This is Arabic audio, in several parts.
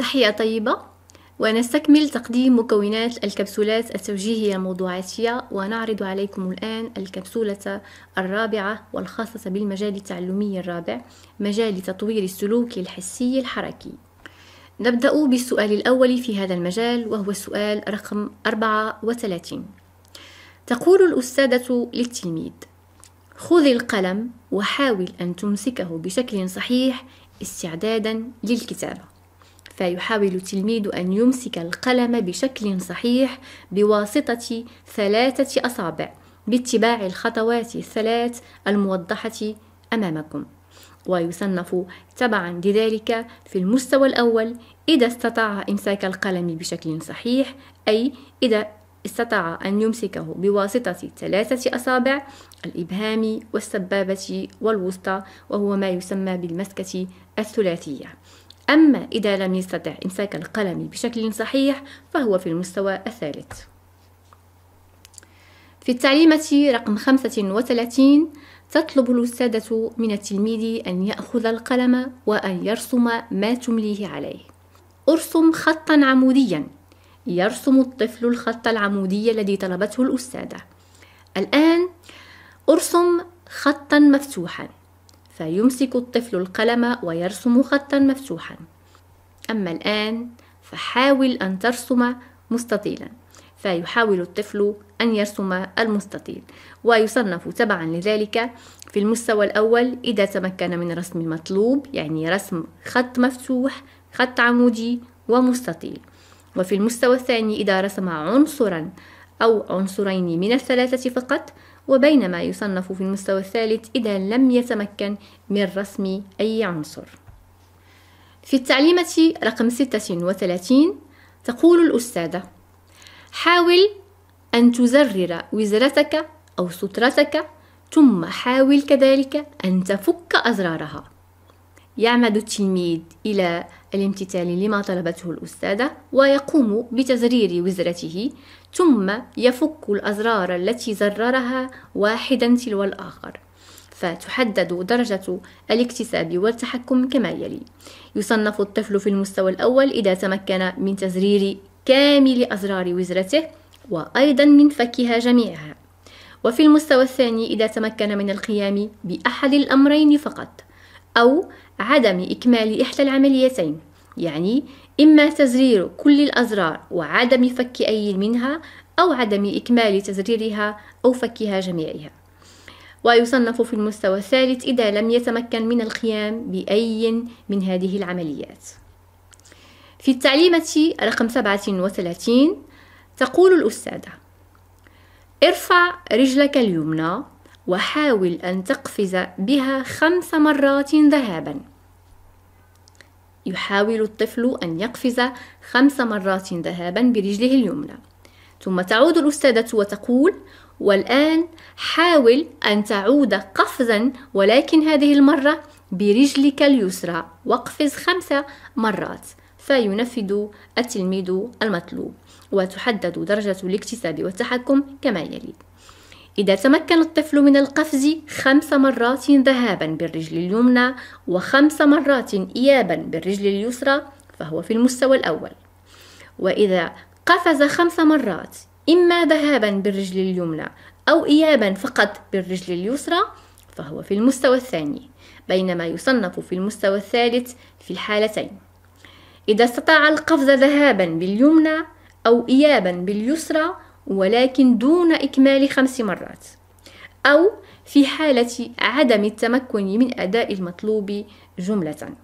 تحية طيبة ونستكمل تقديم مكونات الكبسولات التوجيهية الموضوعاتية ونعرض عليكم الآن الكبسولة الرابعة والخاصة بالمجال التعلمي الرابع مجال تطوير السلوك الحسي الحركي نبدأ بالسؤال الأول في هذا المجال وهو السؤال رقم 34 تقول الأستاذة للتلميذ خذ القلم وحاول أن تمسكه بشكل صحيح استعدادا للكتابة فيحاول التلميذ أن يمسك القلم بشكل صحيح بواسطة ثلاثة أصابع باتباع الخطوات الثلاث الموضحة أمامكم ويصنف تبعا لذلك في المستوى الأول إذا استطاع إمساك القلم بشكل صحيح أي إذا استطاع أن يمسكه بواسطة ثلاثة أصابع الإبهام والسبابة والوسطى وهو ما يسمى بالمسكة الثلاثية أما إذا لم يستطع إمساك القلم بشكل صحيح فهو في المستوى الثالث في التعليمة رقم 35 تطلب الأستاذة من التلميذ أن يأخذ القلم وأن يرسم ما تمليه عليه ارسم خطا عموديا يرسم الطفل الخط العمودي الذي طلبته الأستاذة الآن ارسم خطا مفتوحا فيمسك الطفل القلم ويرسم خطا مفتوحا أما الآن فحاول أن ترسم مستطيلا فيحاول الطفل أن يرسم المستطيل ويصنف تبعا لذلك في المستوى الأول إذا تمكن من رسم المطلوب يعني رسم خط مفتوح خط عمودي ومستطيل وفي المستوى الثاني إذا رسم عنصرا أو عنصرين من الثلاثة فقط وبينما يصنف في المستوى الثالث إذا لم يتمكن من رسم أي عنصر في التعليمة رقم 36 تقول الأستاذة حاول أن تزرر وزرتك أو سترتك ثم حاول كذلك أن تفك أزرارها يعمد التلميذ إلى الامتثال لما طلبته الأستاذة ويقوم بتزرير وزرته ثم يفك الأزرار التي زررها واحدا تلو الآخر فتحدد درجة الاكتساب والتحكم كما يلي يصنف الطفل في المستوى الأول إذا تمكن من تزرير كامل أزرار وزرته وأيضا من فكها جميعها وفي المستوى الثاني إذا تمكن من القيام بأحد الأمرين فقط أو عدم إكمال إحدى العمليتين يعني إما تزرير كل الأزرار وعدم فك أي منها أو عدم إكمال تزريرها أو فكها جميعها ويصنف في المستوى الثالث إذا لم يتمكن من القيام بأي من هذه العمليات في التعليمة رقم 37 تقول الأستاذة ارفع رجلك اليمنى وحاول أن تقفز بها خمس مرات ذهابا يحاول الطفل أن يقفز خمس مرات ذهابا برجله اليمنى ثم تعود الأستاذة وتقول والآن حاول أن تعود قفزا ولكن هذه المرة برجلك اليسرى واقفز خمس مرات فينفذ التلميذ المطلوب وتحدد درجة الاكتساب والتحكم كما يلي إذا تمكن الطفل من القفز خمس مرات ذهابا بالرجل اليمنى وخمس مرات إيابا بالرجل اليسرى فهو في المستوى الأول وإذا قفز خمس مرات إما ذهابا بالرجل اليمنى أو إيابا فقط بالرجل اليسرى فهو في المستوى الثاني بينما يصنف في المستوى الثالث في الحالتين إذا استطاع القفز ذهابا باليمنى أو إيابا باليسرى ولكن دون إكمال خمس مرات أو في حالة عدم التمكن من أداء المطلوب جملة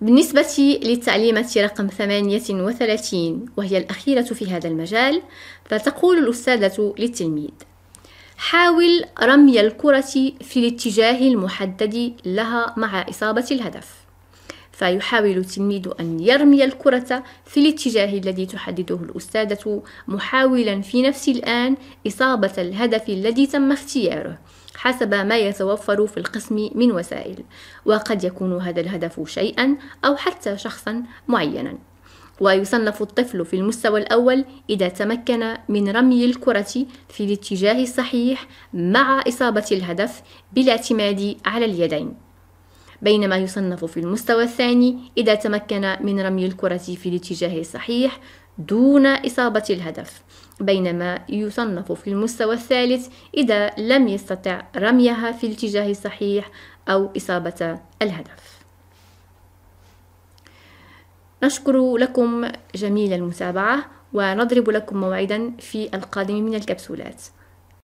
بالنسبة للتعليمة رقم 38 وهي الأخيرة في هذا المجال فتقول الأستاذة للتلميذ حاول رمي الكرة في الاتجاه المحدد لها مع إصابة الهدف فيحاول التلميذ أن يرمي الكرة في الاتجاه الذي تحدده الأستاذة محاولا في نفس الآن إصابة الهدف الذي تم اختياره حسب ما يتوفر في القسم من وسائل وقد يكون هذا الهدف شيئا أو حتى شخصا معينا ويصنف الطفل في المستوى الأول إذا تمكن من رمي الكرة في الاتجاه الصحيح مع إصابة الهدف بالاعتماد على اليدين بينما يصنف في المستوى الثاني إذا تمكن من رمي الكرة في الاتجاه الصحيح دون إصابة الهدف بينما يصنف في المستوى الثالث إذا لم يستطع رميها في الاتجاه الصحيح أو إصابة الهدف نشكر لكم جميل المتابعة ونضرب لكم موعدا في القادم من الكبسولات